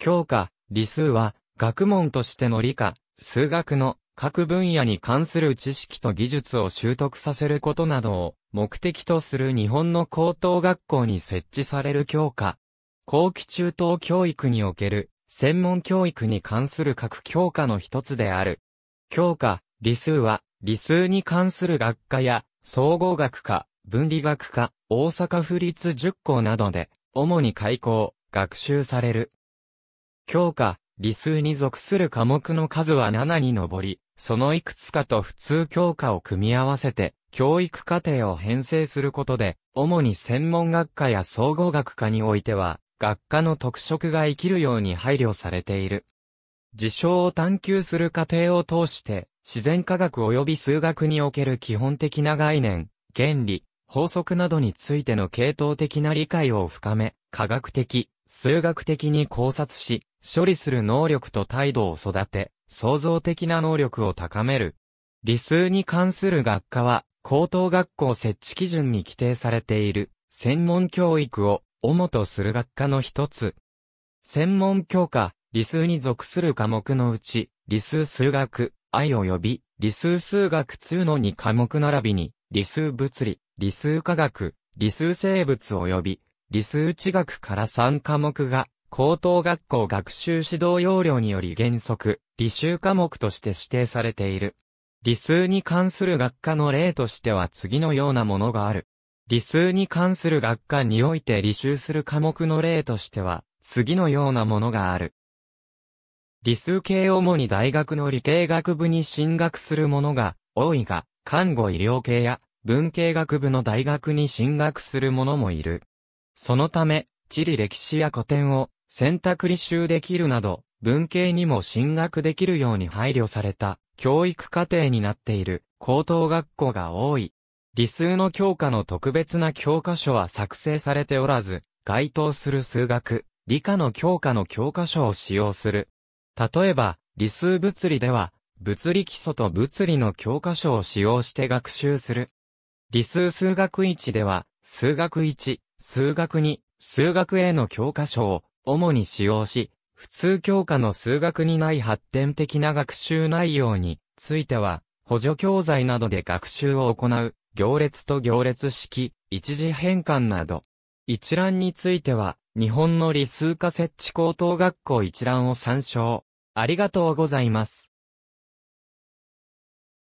教科、理数は、学問としての理科、数学の各分野に関する知識と技術を習得させることなどを目的とする日本の高等学校に設置される教科。後期中等教育における専門教育に関する各教科の一つである。教科、理数は、理数に関する学科や、総合学科、分離学科、大阪府立十校などで、主に開校、学習される。教科、理数に属する科目の数は7に上り、そのいくつかと普通教科を組み合わせて、教育課程を編成することで、主に専門学科や総合学科においては、学科の特色が生きるように配慮されている。事象を探求する過程を通して、自然科学及び数学における基本的な概念、原理、法則などについての系統的な理解を深め、科学的、数学的に考察し、処理する能力と態度を育て、創造的な能力を高める。理数に関する学科は、高等学校設置基準に規定されている、専門教育を主とする学科の一つ。専門教科、理数に属する科目のうち、理数数学、愛及び、理数数学2の2科目並びに、理数物理、理数科学、理数生物及び、理数地学から3科目が、高等学校学習指導要領により原則、履修科目として指定されている。理数に関する学科の例としては次のようなものがある。理数に関する学科において履修する科目の例としては、次のようなものがある。理数系主に大学の理系学部に進学する者が多いが、看護医療系や文系学部の大学に進学する者もいる。そのため、地理歴史や古典を選択履修できるなど、文系にも進学できるように配慮された教育課程になっている高等学校が多い。理数の教科の特別な教科書は作成されておらず、該当する数学、理科の教科の教科書を使用する。例えば、理数物理では、物理基礎と物理の教科書を使用して学習する。理数数学1では、数学1、数学に、数学への教科書を主に使用し、普通教科の数学にない発展的な学習内容については、補助教材などで学習を行う、行列と行列式、一次変換など。一覧については、日本の理数科設置高等学校一覧を参照。ありがとうございます。